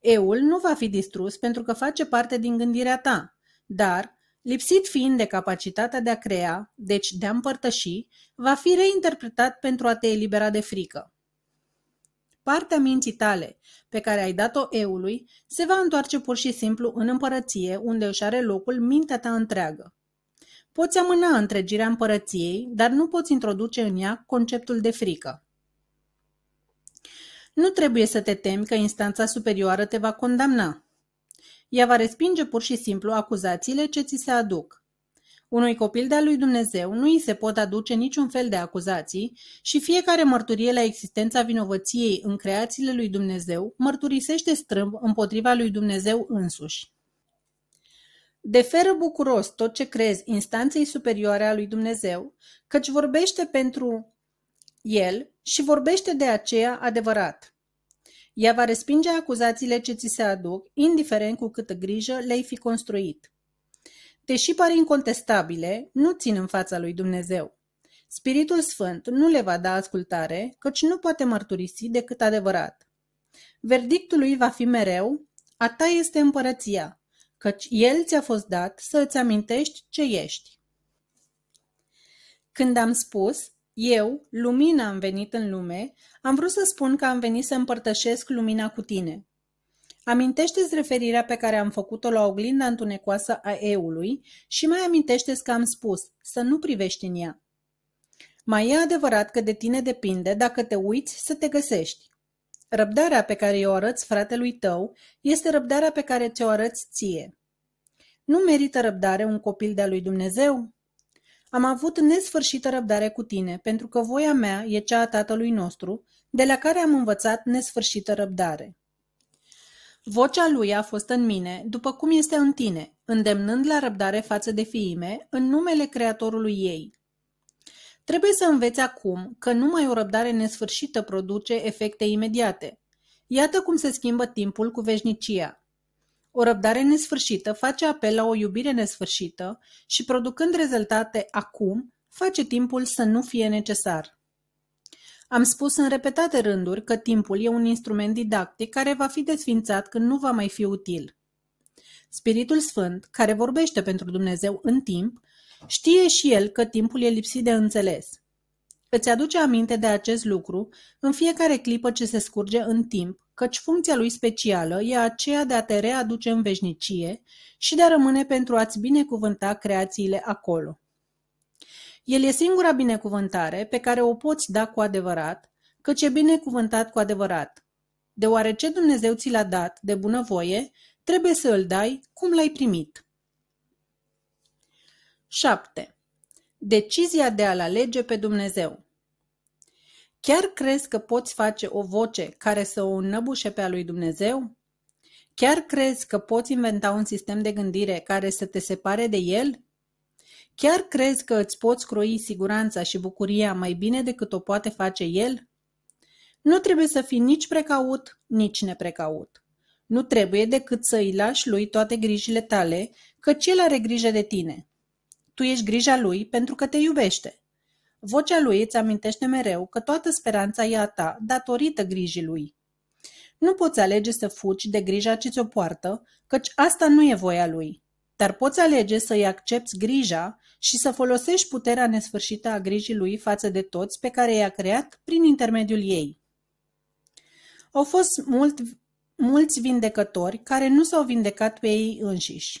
Speaker 1: Eul nu va fi distrus pentru că face parte din gândirea ta, dar, lipsit fiind de capacitatea de a crea, deci de a împărtăși, va fi reinterpretat pentru a te elibera de frică. Partea minții tale, pe care ai dat-o eului, se va întoarce pur și simplu în împărăție, unde își are locul mintea ta întreagă. Poți amâna întregirea împărăției, dar nu poți introduce în ea conceptul de frică. Nu trebuie să te temi că instanța superioară te va condamna. Ea va respinge pur și simplu acuzațiile ce ți se aduc. Unui copil de-al lui Dumnezeu nu îi se pot aduce niciun fel de acuzații și fiecare mărturie la existența vinovăției în creațiile lui Dumnezeu mărturisește strâmb împotriva lui Dumnezeu însuși. Deferă bucuros tot ce crezi instanței superioare a lui Dumnezeu, căci vorbește pentru el și vorbește de aceea adevărat. Ea va respinge acuzațiile ce ți se aduc, indiferent cu câtă grijă le-ai fi construit deși pare incontestabile, nu țin în fața lui Dumnezeu. Spiritul Sfânt nu le va da ascultare, căci nu poate mărturisi decât adevărat. Verdictul lui va fi mereu, a ta este împărăția, căci el ți-a fost dat să îți amintești ce ești. Când am spus, eu, lumina am venit în lume, am vrut să spun că am venit să împărtășesc lumina cu tine. Amintește-ți referirea pe care am făcut-o la oglinda întunecoasă a eului și mai amintește-ți că am spus să nu privești în ea. Mai e adevărat că de tine depinde dacă te uiți să te găsești. Răbdarea pe care o arăți fratelui tău este răbdarea pe care ți-o arăți ție. Nu merită răbdare un copil de-a lui Dumnezeu? Am avut nesfârșită răbdare cu tine, pentru că voia mea e cea a Tatălui nostru, de la care am învățat nesfârșită răbdare. Vocea lui a fost în mine, după cum este în tine, îndemnând la răbdare față de fiime, în numele Creatorului ei. Trebuie să înveți acum că numai o răbdare nesfârșită produce efecte imediate. Iată cum se schimbă timpul cu veșnicia. O răbdare nesfârșită face apel la o iubire nesfârșită și, producând rezultate acum, face timpul să nu fie necesar. Am spus în repetate rânduri că timpul e un instrument didactic care va fi desfințat când nu va mai fi util. Spiritul Sfânt, care vorbește pentru Dumnezeu în timp, știe și el că timpul e lipsit de înțeles. Îți aduce aminte de acest lucru în fiecare clipă ce se scurge în timp, căci funcția lui specială e aceea de a te readuce în veșnicie și de a rămâne pentru a-ți binecuvânta creațiile acolo. El e singura binecuvântare pe care o poți da cu adevărat, căci e binecuvântat cu adevărat. Deoarece Dumnezeu ți l-a dat de bunăvoie, trebuie să îl dai cum l-ai primit. 7. Decizia de a-L alege pe Dumnezeu Chiar crezi că poți face o voce care să o înnăbușe pe a lui Dumnezeu? Chiar crezi că poți inventa un sistem de gândire care să te separe de El? Chiar crezi că îți poți croi siguranța și bucuria mai bine decât o poate face el? Nu trebuie să fii nici precaut, nici neprecaut. Nu trebuie decât să îi lași lui toate grijile tale, căci el are grijă de tine. Tu ești grija lui pentru că te iubește. Vocea lui îți amintește mereu că toată speranța e a ta datorită grijii lui. Nu poți alege să fugi de grija ce ți-o poartă, căci asta nu e voia lui dar poți alege să-i accepti grija și să folosești puterea nesfârșită a grijii lui față de toți pe care i-a creat prin intermediul ei. Au fost mult, mulți vindecători care nu s-au vindecat pe ei înșiși.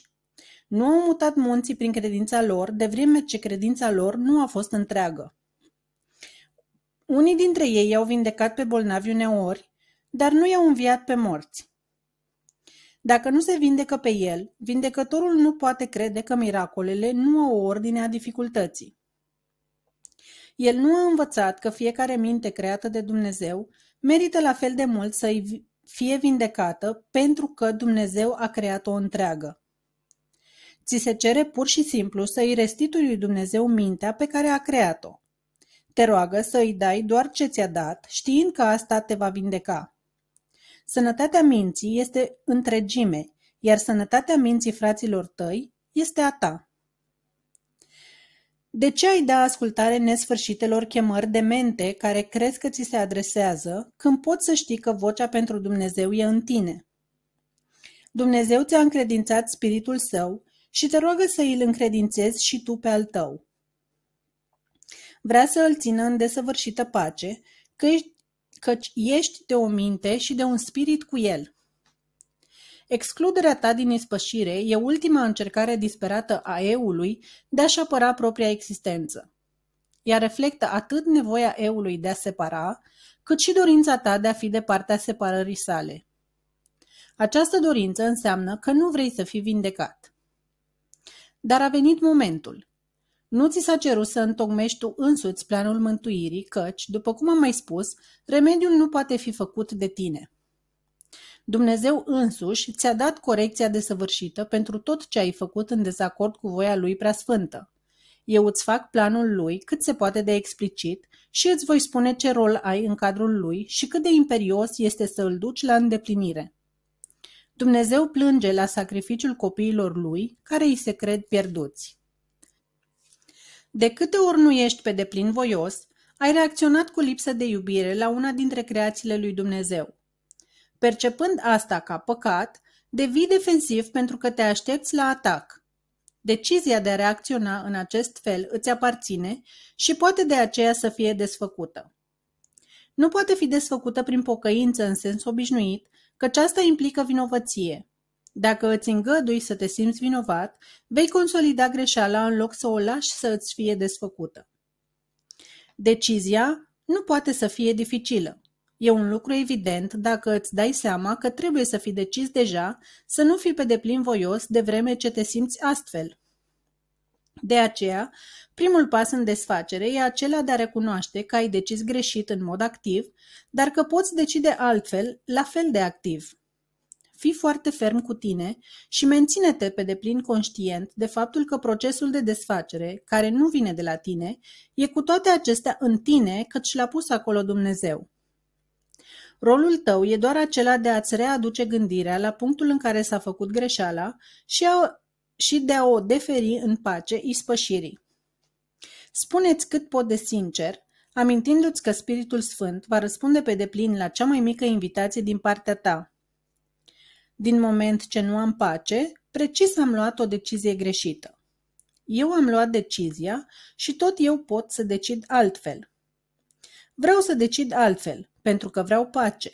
Speaker 1: Nu au mutat munții prin credința lor, de vreme ce credința lor nu a fost întreagă. Unii dintre ei au vindecat pe bolnavi uneori, dar nu i-au înviat pe morți. Dacă nu se vindecă pe el, vindecătorul nu poate crede că miracolele nu au o ordine a dificultății. El nu a învățat că fiecare minte creată de Dumnezeu merită la fel de mult să fie vindecată pentru că Dumnezeu a creat-o întreagă. Ți se cere pur și simplu să i restitui lui Dumnezeu mintea pe care a creat-o. Te roagă să i dai doar ce ți-a dat, știind că asta te va vindeca. Sănătatea minții este întregime, iar sănătatea minții fraților tăi este a ta. De ce ai da ascultare nesfârșitelor chemări de mente care crezi că ți se adresează, când poți să știi că vocea pentru Dumnezeu e în tine? Dumnezeu ți-a încredințat spiritul său și te roagă să îl încredințezi și tu pe al tău. Vrea să îl țină în desăvârșită pace, că căci ești de o minte și de un spirit cu el. Excluderea ta din ispășire e ultima încercare disperată a eului de a-și apăra propria existență. Ea reflectă atât nevoia eului de a separa, cât și dorința ta de a fi de partea separării sale. Această dorință înseamnă că nu vrei să fii vindecat. Dar a venit momentul. Nu ți s-a cerut să întocmești tu însuți planul mântuirii, căci, după cum am mai spus, remediul nu poate fi făcut de tine. Dumnezeu însuși ți-a dat corecția desăvârșită pentru tot ce ai făcut în dezacord cu voia lui preasfântă. Eu îți fac planul lui cât se poate de explicit și îți voi spune ce rol ai în cadrul lui și cât de imperios este să îl duci la îndeplinire. Dumnezeu plânge la sacrificiul copiilor lui care îi se cred pierduți. De câte ori nu ești pe deplin voios, ai reacționat cu lipsă de iubire la una dintre creațiile lui Dumnezeu. Percepând asta ca păcat, devii defensiv pentru că te aștepți la atac. Decizia de a reacționa în acest fel îți aparține și poate de aceea să fie desfăcută. Nu poate fi desfăcută prin pocăință în sens obișnuit, căci asta implică vinovăție. Dacă îți îngădui să te simți vinovat, vei consolida greșeala în loc să o lași să îți fie desfăcută. Decizia nu poate să fie dificilă. E un lucru evident dacă îți dai seama că trebuie să fii decis deja să nu fii pe deplin voios de vreme ce te simți astfel. De aceea, primul pas în desfacere e acela de a recunoaște că ai decis greșit în mod activ, dar că poți decide altfel, la fel de activ. Fii foarte ferm cu tine și menține-te pe deplin conștient de faptul că procesul de desfacere, care nu vine de la tine, e cu toate acestea în tine, căci l-a pus acolo Dumnezeu. Rolul tău e doar acela de a-ți readuce gândirea la punctul în care s-a făcut greșeala și, a, și de a o deferi în pace ispășirii. Spuneți cât pot de sincer, amintindu-ți că Spiritul Sfânt va răspunde pe deplin la cea mai mică invitație din partea ta, din moment ce nu am pace, precis am luat o decizie greșită. Eu am luat decizia și tot eu pot să decid altfel. Vreau să decid altfel, pentru că vreau pace.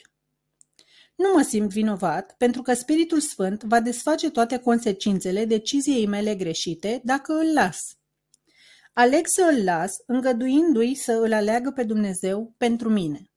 Speaker 1: Nu mă simt vinovat, pentru că Spiritul Sfânt va desface toate consecințele deciziei mele greșite dacă îl las. Aleg să îl las, îngăduindu-i să îl aleagă pe Dumnezeu pentru mine.